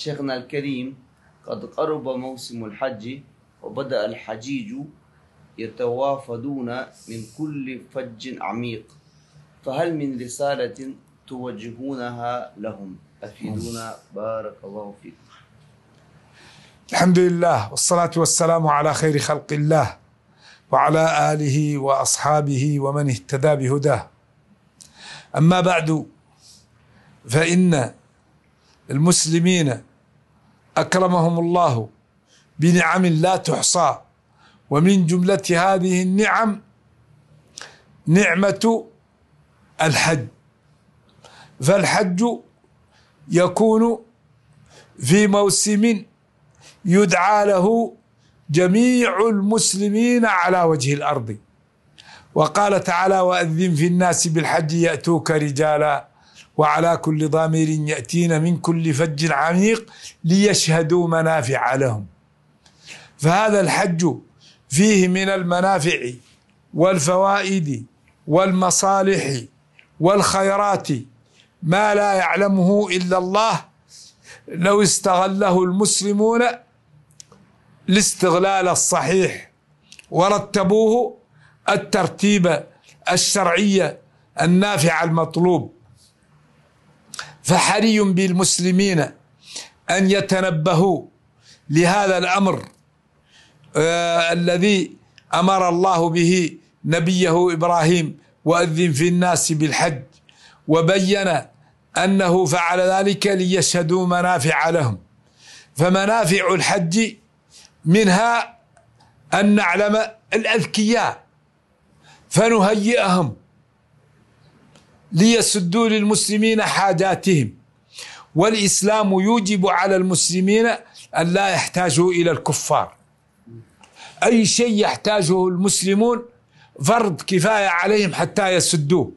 شيخنا الكريم قد قرب موسم الحج وبدأ الحجيج يتوافدون من كل فج عميق فهل من رسالة توجهونها لهم أفيدونا بارك الله فيكم الحمد لله والصلاة والسلام على خير خلق الله وعلى آله وأصحابه ومن اهتدى بهداه أما بعد فإن المسلمين اكرمهم الله بنعم لا تحصى ومن جمله هذه النعم نعمه الحج فالحج يكون في موسم يدعى له جميع المسلمين على وجه الارض وقال تعالى واذن في الناس بالحج ياتوك رجالا وعلى كل ضامر يأتين من كل فج عميق ليشهدوا منافع لهم فهذا الحج فيه من المنافع والفوائد والمصالح والخيرات ما لا يعلمه الا الله لو استغله المسلمون الاستغلال الصحيح ورتبوه الترتيب الشرعي النافع المطلوب فحري بالمسلمين أن يتنبهوا لهذا الأمر آه الذي أمر الله به نبيه إبراهيم وأذن في الناس بالحج وبين أنه فعل ذلك ليشهدوا منافع لهم فمنافع الحج منها أن نعلم الأذكياء فنهيئهم ليسدوا للمسلمين حاجاتهم والإسلام يوجب على المسلمين أن لا يحتاجوا إلى الكفار أي شيء يحتاجه المسلمون فرض كفاية عليهم حتى يسدوه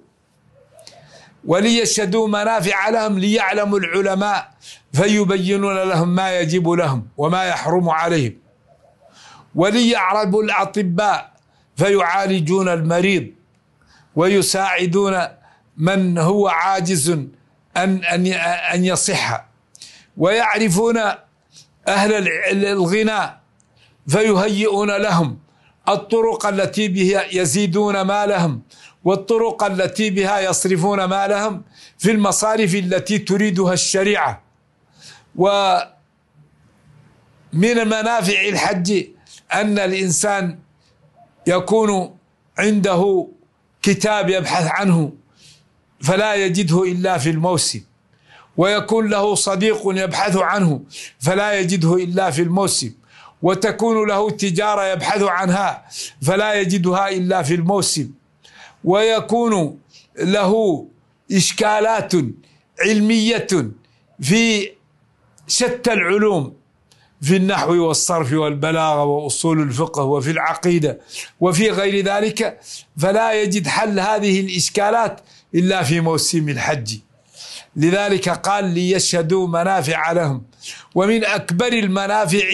وليشهدوا منافع لهم ليعلموا العلماء فيبينون لهم ما يجب لهم وما يحرم عليهم وليعربوا الأطباء فيعالجون المريض ويساعدون من هو عاجز أن أن أن يصح ويعرفون أهل الغنى فيهيئون لهم الطرق التي بها يزيدون مالهم والطرق التي بها يصرفون مالهم في المصارف التي تريدها الشريعة و من منافع الحج أن الإنسان يكون عنده كتاب يبحث عنه فلا يجده إلا في الموسم ويكون له صديق يبحث عنه فلا يجده إلا في الموسم وتكون له تجارة يبحث عنها فلا يجدها إلا في الموسم ويكون له إشكالات علمية في شتى العلوم في النحو والصرف والبلاغه واصول الفقه وفي العقيده وفي غير ذلك فلا يجد حل هذه الاشكالات الا في موسم الحج لذلك قال ليشهدوا منافع لهم ومن اكبر المنافع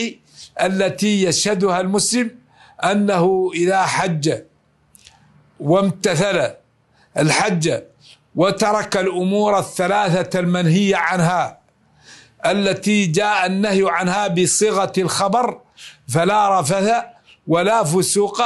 التي يشهدها المسلم انه اذا حج وامتثل الحج وترك الامور الثلاثه المنهيه عنها التي جاء النهي عنها بصيغه الخبر فلا رفث ولا فسوق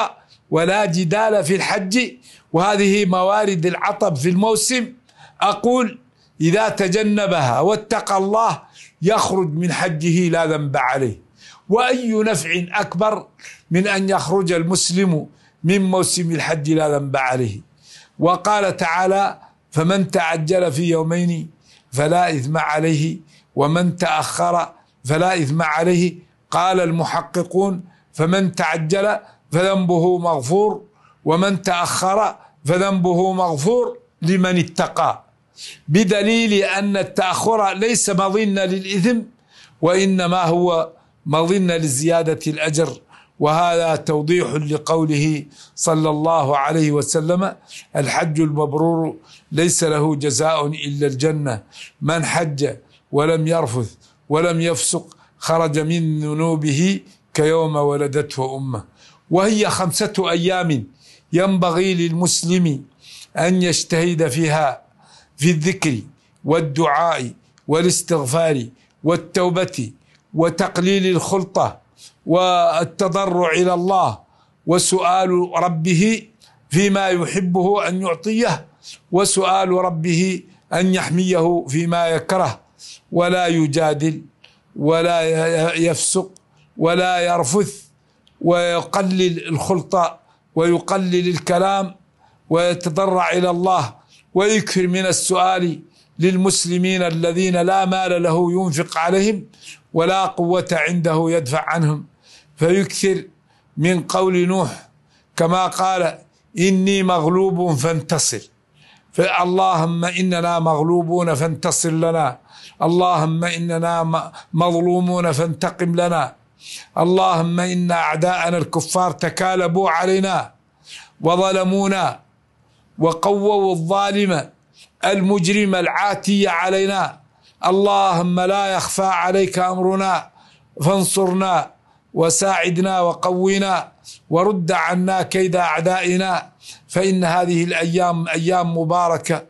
ولا جدال في الحج وهذه موارد العطب في الموسم اقول اذا تجنبها واتقى الله يخرج من حجه لا ذنب عليه واي نفع اكبر من ان يخرج المسلم من موسم الحج لا ذنب عليه وقال تعالى فمن تعجل في يومين فلا اثم عليه ومن تأخر فلا إثم عليه قال المحققون فمن تعجل فذنبه مغفور ومن تأخر فذنبه مغفور لمن اتقى بدليل أن التأخر ليس مظنة للإثم وإنما هو مظنة لزيادة الأجر وهذا توضيح لقوله صلى الله عليه وسلم الحج المبرور ليس له جزاء إلا الجنة من حج ولم يرفث ولم يفسق خرج من ذنوبه كيوم ولدته امه وهي خمسه ايام ينبغي للمسلم ان يجتهد فيها في الذكر والدعاء والاستغفار والتوبه وتقليل الخلطه والتضرع الى الله وسؤال ربه فيما يحبه ان يعطيه وسؤال ربه ان يحميه فيما يكره ولا يجادل ولا يفسق ولا يرفث ويقلل الخلطة ويقلل الكلام ويتضرع إلى الله ويكثر من السؤال للمسلمين الذين لا مال له ينفق عليهم ولا قوة عنده يدفع عنهم فيكثر من قول نوح كما قال إني مغلوب فانتصر فاللهم إننا مغلوبون فانتصر لنا اللهم اننا مظلومون فانتقم لنا اللهم ان اعداءنا الكفار تكالبوا علينا وظلمونا وقووا الظالم المجرم العاتي علينا اللهم لا يخفى عليك امرنا فانصرنا وساعدنا وقونا ورد عنا كيد اعدائنا فان هذه الايام ايام مباركه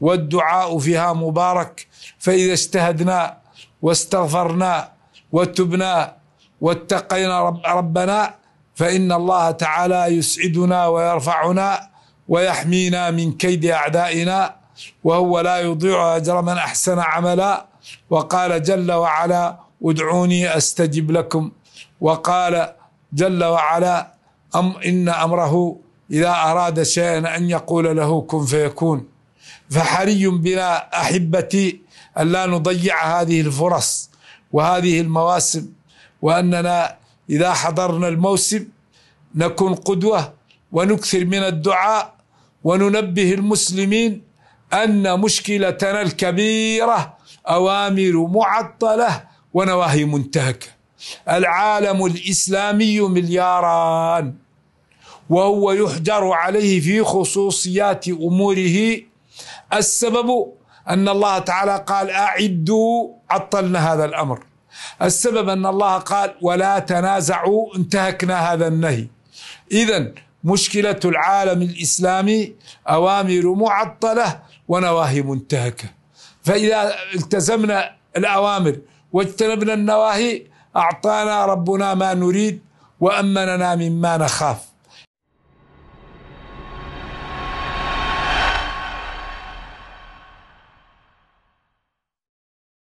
والدعاء فيها مبارك فإذا اجتهدنا واستغفرنا وتبنا واتقينا رب ربنا فإن الله تعالى يسعدنا ويرفعنا ويحمينا من كيد أعدائنا وهو لا يضيع أجر من أحسن عملا وقال جل وعلا ادعوني أستجب لكم وقال جل وعلا أم إن أمره إذا أراد شيئا أن يقول له كن فيكون فحري بنا أحبتي أن لا نضيع هذه الفرص وهذه المواسم وأننا إذا حضرنا الموسم نكون قدوة ونكثر من الدعاء وننبه المسلمين أن مشكلتنا الكبيرة أوامر معطلة ونواهي منتهكة العالم الإسلامي ملياران وهو يحجر عليه في خصوصيات أموره السبب أن الله تعالى قال أعدوا عطلنا هذا الأمر السبب أن الله قال ولا تنازعوا انتهكنا هذا النهي إذا مشكلة العالم الإسلامي أوامر معطلة ونواهي منتهكة فإذا التزمنا الأوامر واجتنبنا النواهي أعطانا ربنا ما نريد وأمننا مما نخاف